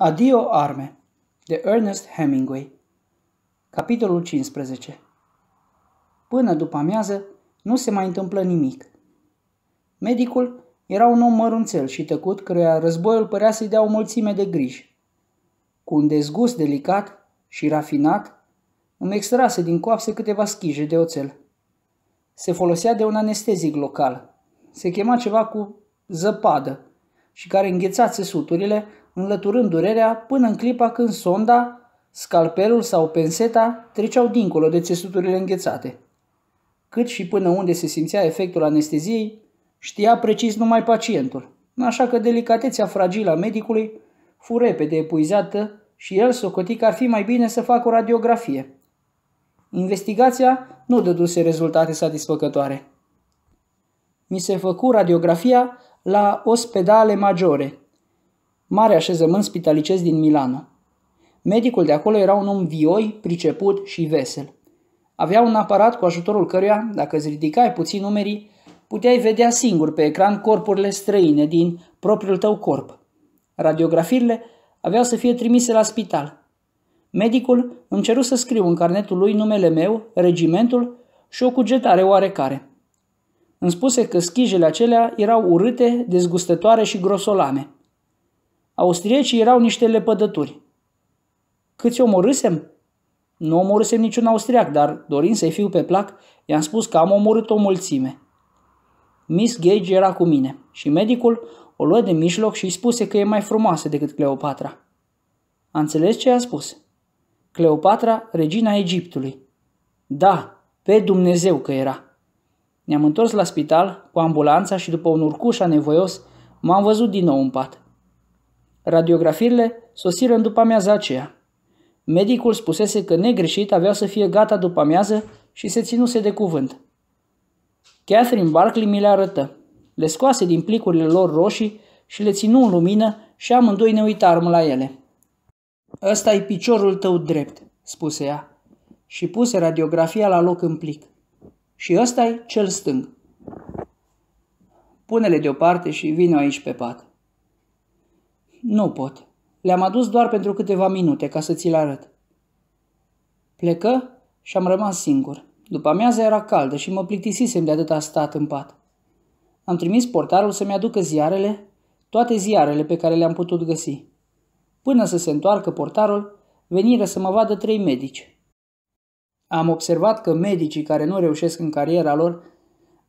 Adio arme de Ernest Hemingway Capitolul 15 Până după amiază nu se mai întâmplă nimic. Medicul era un om mărunțel și tăcut căruia războiul părea să-i dea o mulțime de griji. Cu un dezgust delicat și rafinat, îmi extrase din coapse câteva schije de oțel. Se folosea de un anestezic local. Se chema ceva cu zăpadă și care îngheța țesuturile înlăturând durerea până în clipa când sonda, scalpelul sau penseta treceau dincolo de țesuturile înghețate. Cât și până unde se simțea efectul anesteziei, știa precis numai pacientul, așa că delicatețea fragilă a medicului fu repede epuizată și el socoti că ar fi mai bine să facă o radiografie. Investigația nu dăduse rezultate satisfăcătoare. Mi se făcu radiografia la ospedale majore, mare așezământ spitalicesc din Milano. Medicul de acolo era un om vioi, priceput și vesel. Avea un aparat cu ajutorul căruia, dacă îți ridicai puțin numerii, puteai vedea singur pe ecran corpurile străine din propriul tău corp. Radiografiile aveau să fie trimise la spital. Medicul îmi ceru să scriu în carnetul lui numele meu, regimentul și o cugetare oarecare. Îmi spuse că schijele acelea erau urâte, dezgustătoare și grosolame – Austriecii erau niște lepădături. Câți omorâsem? Nu omorâsem niciun austriac, dar, dorind să-i fiu pe plac, i-am spus că am omorât o mulțime. Miss Gage era cu mine și medicul o luă de mijloc și îi spuse că e mai frumoasă decât Cleopatra. A înțeles ce a spus. Cleopatra, regina Egiptului. Da, pe Dumnezeu că era. Ne-am întors la spital cu ambulanța și după un urcuș anevoios m-am văzut din nou în pat. Radiografiile sosiră în după amiaza aceea. Medicul spusese că negreșit avea să fie gata după amiază și se ținuse de cuvânt. Catherine Barkley mi le arătă. Le scoase din plicurile lor roșii și le ținu în lumină și amândoi ne uitarăm la ele. ăsta e piciorul tău drept, spuse ea, și puse radiografia la loc în plic. Și ăsta e cel stâng. Pune-le deoparte și vină aici pe pat. Nu pot. Le-am adus doar pentru câteva minute, ca să ți-l arăt. Plecă și am rămas singur. După amiază era caldă și mă plictisisem de atâta stat în pat. Am trimis portarul să-mi aducă ziarele, toate ziarele pe care le-am putut găsi. Până să se întoarcă portarul, veniră să mă vadă trei medici. Am observat că medicii care nu reușesc în cariera lor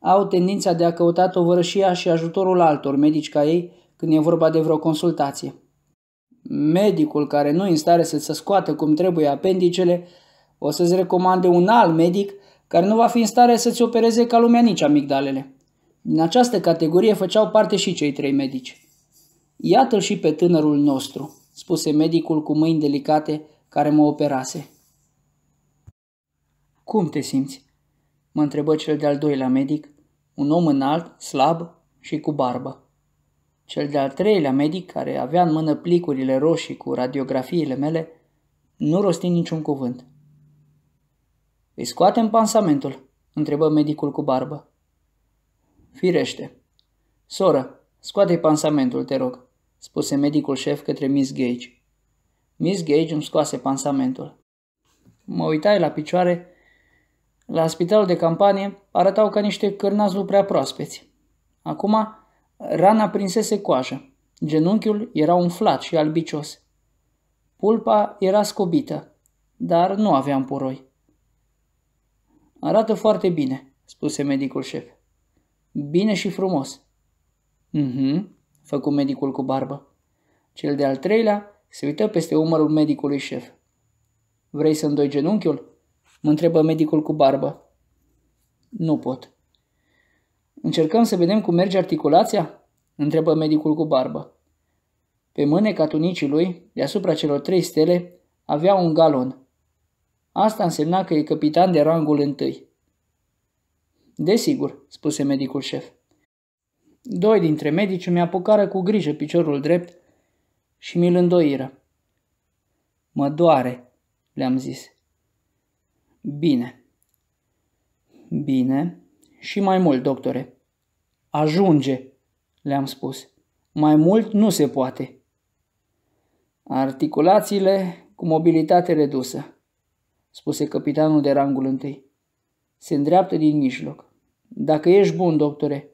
au tendința de a căuta tovărășia și ajutorul altor medici ca ei când e vorba de vreo consultație. Medicul care nu e în stare să se scoată cum trebuie apendicele, o să-ți recomande un alt medic care nu va fi în stare să-ți opereze ca lumea nici amigdalele. Din această categorie făceau parte și cei trei medici. Iată-l și pe tânărul nostru, spuse medicul cu mâini delicate care mă operase. Cum te simți? mă întrebă cel de-al doilea medic, un om înalt, slab și cu barbă. Cel de-al treilea medic, care avea în mână plicurile roșii cu radiografiile mele, nu rosti niciun cuvânt. Îi scoatem pansamentul?" întrebă medicul cu barbă. Firește. Soră, scoate pansamentul, te rog, spuse medicul șef către Miss Gage. Miss Gage îmi scoase pansamentul. Mă uitai la picioare. La spitalul de campanie arătau ca niște cârnați prea proaspeți. Acum Rana prinsese coaja. Genunchiul era umflat și albicios. Pulpa era scobită, dar nu avea puroi. Arată foarte bine, spuse medicul șef. Bine și frumos. Mhm, făcu medicul cu barbă. Cel de-al treilea se uită peste umărul medicului șef. Vrei să îndoi genunchiul? Mă întrebă medicul cu barbă. Nu pot. Încercăm să vedem cum merge articulația? Întrebă medicul cu barbă. Pe mâneca tunicii lui, deasupra celor trei stele, avea un galon. Asta însemna că e capitan de rangul întâi. Desigur, spuse medicul șef. Doi dintre medici mi apucară cu grijă piciorul drept și mi-l îndoiră. Mă doare, le-am zis. Bine. Bine, și mai mult, doctore. Ajunge, le-am spus. Mai mult nu se poate. Articulațiile cu mobilitate redusă, spuse capitanul de rangul întâi. Se îndreaptă din mijloc. Dacă ești bun, doctore,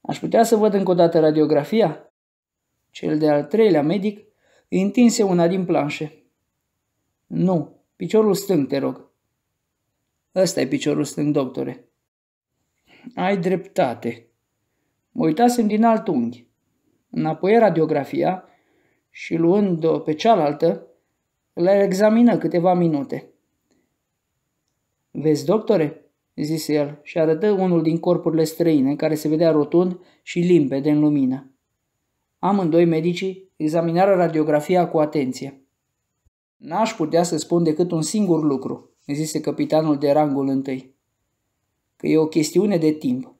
aș putea să văd încă o dată radiografia? Cel de-al treilea medic îi întinse una din planșe. Nu, piciorul stâng, te rog. Ăsta e piciorul stâng, doctore ai dreptate. Mă uitasem din alt unghi. Înapoi radiografia și luând-o pe cealaltă, le examină câteva minute. Vezi, doctore?" zise el și arătă unul din corpurile străine, care se vedea rotund și limpede în lumină. Amândoi medicii examinară radiografia cu atenție. N-aș putea să spun decât un singur lucru, zise capitanul de rangul întâi că e o chestiune de timp.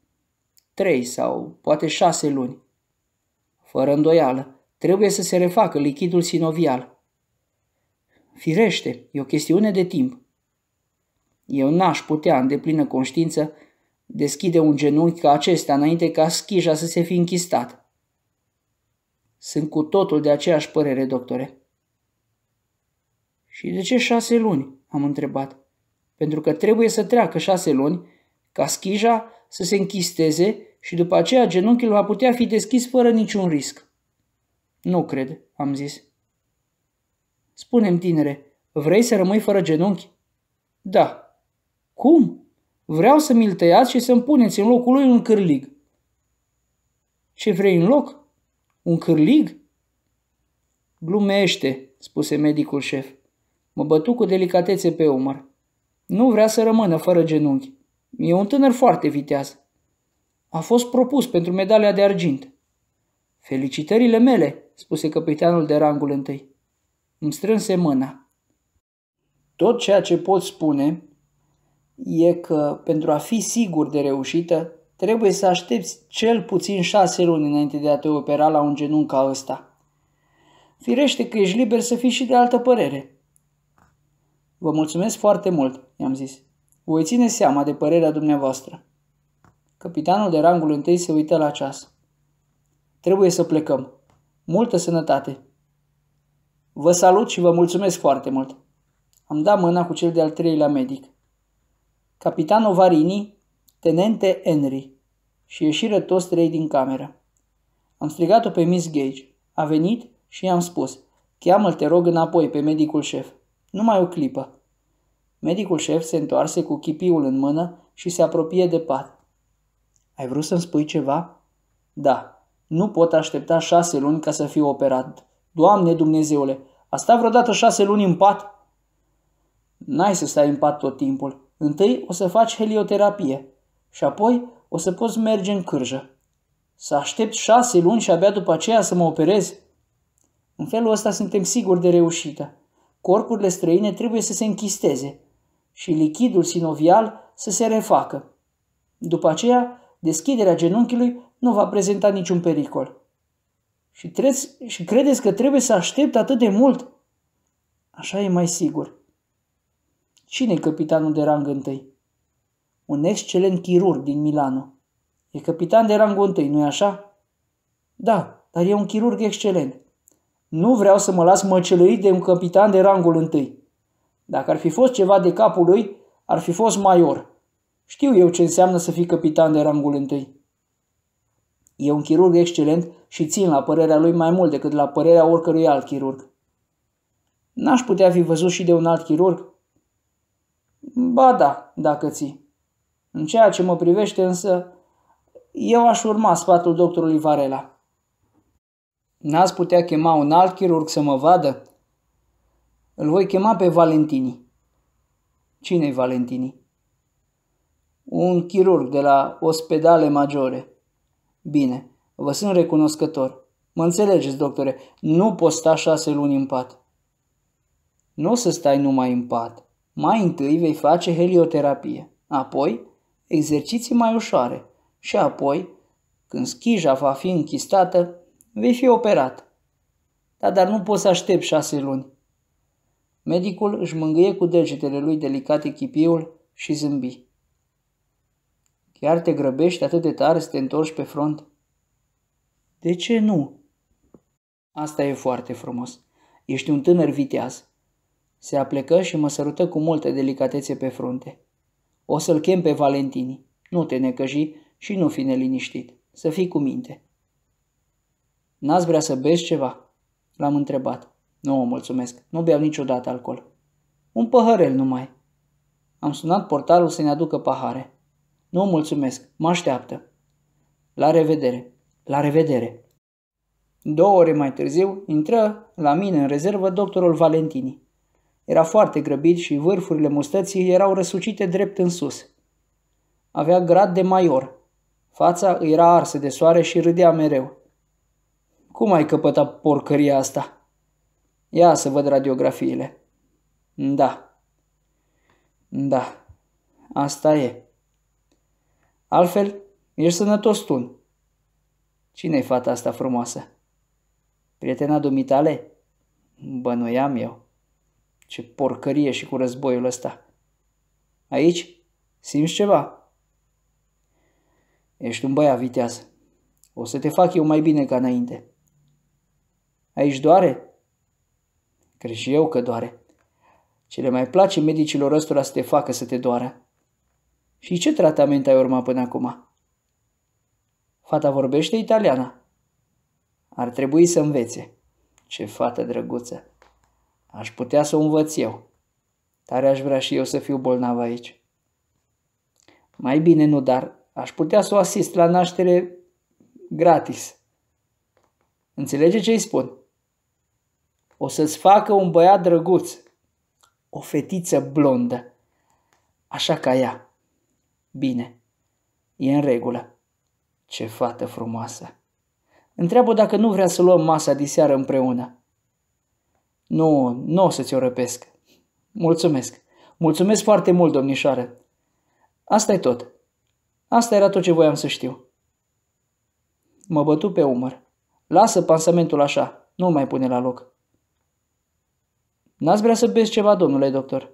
Trei sau poate șase luni. Fără îndoială, trebuie să se refacă lichidul sinovial. Firește, e o chestiune de timp. Eu n-aș putea, în deplină conștiință, deschide un genunchi ca acesta înainte ca schija să se fi închistat. Sunt cu totul de aceeași părere, doctore. Și de ce șase luni? am întrebat. Pentru că trebuie să treacă șase luni ca schija să se închisteze și după aceea genunchiul va putea fi deschis fără niciun risc. Nu cred, am zis. Spunem tinere, vrei să rămâi fără genunchi? Da. Cum? Vreau să mi-l tăiați și să-mi puneți în locul lui un cârlig. Ce vrei în loc? Un cârlig? Glumește, spuse medicul șef. Mă bătu cu delicatețe pe umăr. Nu vrea să rămână fără genunchi. E un tânăr foarte viteaz. A fost propus pentru medalia de argint. Felicitările mele, spuse capitanul de rangul întâi. Îmi strânse mâna. Tot ceea ce pot spune e că pentru a fi sigur de reușită, trebuie să aștepți cel puțin șase luni înainte de a te opera la un genunchi ca ăsta. Firește că ești liber să fii și de altă părere. Vă mulțumesc foarte mult, i-am zis. Voi ține seama de părerea dumneavoastră. Capitanul de rangul întâi se uită la ceas. Trebuie să plecăm. Multă sănătate! Vă salut și vă mulțumesc foarte mult! Am dat mâna cu cel de-al treilea medic. Capitanul Varini, tenente Henry, și ieșiră toți trei din cameră. Am strigat-o pe Miss Gage. A venit și i-am spus, cheamă-l, te rog, înapoi pe medicul șef. Numai o clipă. Medicul șef se întoarse cu chipiul în mână și se apropie de pat. Ai vrut să-mi spui ceva? Da. Nu pot aștepta șase luni ca să fiu operat. Doamne Dumnezeule, a stat vreodată șase luni în pat? N-ai să stai în pat tot timpul. Întâi o să faci helioterapie și apoi o să poți merge în cârjă. Să aștept șase luni și abia după aceea să mă operez? În felul ăsta suntem siguri de reușită. Corpurile străine trebuie să se închisteze, și lichidul sinovial să se refacă. După aceea, deschiderea genunchiului nu va prezenta niciun pericol. Și, treți, și credeți că trebuie să aștept atât de mult? Așa e mai sigur. cine e capitanul de rang întâi? Un excelent chirurg din Milano. E capitan de rang întâi, nu-i așa? Da, dar e un chirurg excelent. Nu vreau să mă las măcelăit de un capitan de rangul întâi. Dacă ar fi fost ceva de capul lui, ar fi fost major. Știu eu ce înseamnă să fii capitan de rangul întâi. E un chirurg excelent și țin la părerea lui mai mult decât la părerea oricărui alt chirurg. N-aș putea fi văzut și de un alt chirurg? Ba da, dacă ții. În ceea ce mă privește însă, eu aș urma sfatul doctorului Varela. N-ați putea chema un alt chirurg să mă vadă? Îl voi chema pe Valentini. Cine-i Valentini? Un chirurg de la Ospedale Majore. Bine, vă sunt recunoscător. Mă înțelegeți, doctore, nu pot sta șase luni în pat. Nu o să stai numai în pat. Mai întâi vei face helioterapie, apoi exerciții mai ușoare și apoi, când schija va fi închistată, vei fi operat. Da, dar nu poți să aștepți șase luni. Medicul își mângâie cu degetele lui delicate chipiul și zâmbi. Chiar te grăbești atât de tare să te întorci pe front? De ce nu? Asta e foarte frumos. Ești un tânăr viteaz. Se aplecă și mă sărută cu multă delicatețe pe frunte. O să-l chem pe Valentini. Nu te necăji și nu fi neliniștit. Să fii cu minte. N-ați vrea să bezi ceva? L-am întrebat. Nu, mulțumesc, nu beau niciodată alcool. Un păhărel numai. Am sunat portarul să ne aducă pahare. Nu, mulțumesc, mă așteaptă. La revedere, la revedere. Două ore mai târziu intră la mine în rezervă doctorul Valentini. Era foarte grăbit și vârfurile mustății erau răsucite drept în sus. Avea grad de maior. Fața îi era arsă de soare și râdea mereu. Cum ai căpătat porcăria asta?" Ia să văd radiografiile. Da. Da. Asta e. Altfel, ești sănătos tu. Cine-i fata asta frumoasă? Prietena dumitale? Bănuiam eu. Ce porcărie și cu războiul ăsta. Aici? Simți ceva? Ești un băiat viteaz. O să te fac eu mai bine ca înainte. Aici doare? Cred și eu că doare. Ce le mai place medicilor ăstora să te facă să te doară. Și ce tratament ai urmat până acum? Fata vorbește italiana. Ar trebui să învețe. Ce fată drăguță! Aș putea să o învăț eu. Tare aș vrea și eu să fiu bolnav aici. Mai bine nu, dar aș putea să o asist la naștere gratis. Înțelege ce îi spun? O să-ți facă un băiat drăguț, o fetiță blondă, așa ca ea. Bine, e în regulă. Ce fată frumoasă! Întreabă dacă nu vrea să luăm masa de seară împreună. Nu, nu o să ți-o răpesc. Mulțumesc. Mulțumesc foarte mult, domnișoară. asta e tot. Asta era tot ce voiam să știu. Mă bătu pe umăr. Lasă pansamentul așa, nu mai pune la loc. N-ați vrea să beți ceva, domnule doctor?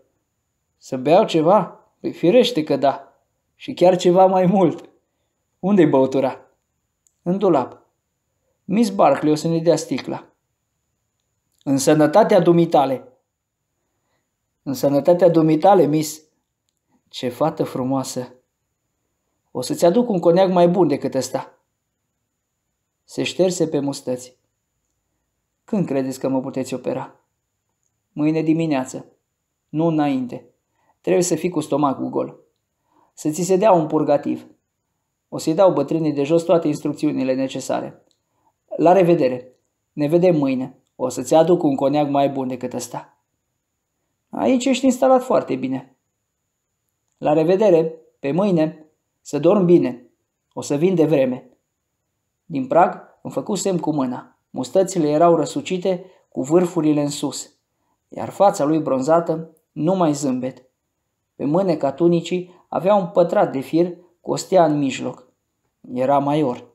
Să beau ceva? Păi firește că da. Și chiar ceva mai mult. Unde-i băutura? În dulap. Miss Barclay o să ne dea sticla. În sănătatea dumitale. În sănătatea dumitale, Miss. Ce fată frumoasă. O să-ți aduc un coniac mai bun decât ăsta. Se șterse pe mustăți. Când credeți că mă puteți opera? Mâine dimineață. Nu înainte. Trebuie să fii cu stomacul gol. Să ți se dea un purgativ. O să-i dau bătrânii de jos toate instrucțiunile necesare. La revedere. Ne vedem mâine. O să-ți aduc un coniac mai bun decât ăsta. Aici ești instalat foarte bine. La revedere. Pe mâine. Să dormi bine. O să vin de vreme. Din prag îmi făcu semn cu mâna. Mustățile erau răsucite cu vârfurile în sus – iar fața lui bronzată nu mai zâmbet. Pe mâneca tunicii avea un pătrat de fir cu o stea în mijloc. Era maior.